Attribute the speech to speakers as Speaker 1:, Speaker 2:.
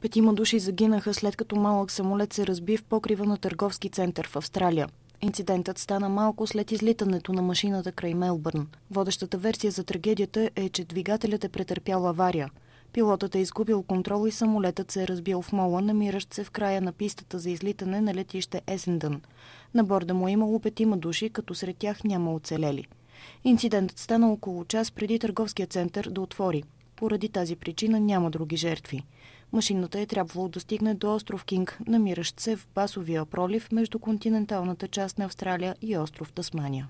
Speaker 1: Петима души загинаха след като малък самолет се разби в покрива на търговски център в Австралия. Инцидентът стана малко след излитането на машината край Мелбърн. Водещата версия за трагедията е, че двигателят е претърпял авария. Пилотът е изгубил контрол и самолетът се е разбил в мола, намиращ се в края на пистата за излитане на летище Есендън. На борда му е имало петима души, като сред тях няма оцелели. Инцидентът стана около час преди търговския център да отвори. Поради тази причина няма други жертви. Машината е трябвало да стигне до остров Кинг, намиращ се в Басовия пролив между континенталната част на Австралия и остров Тасмания.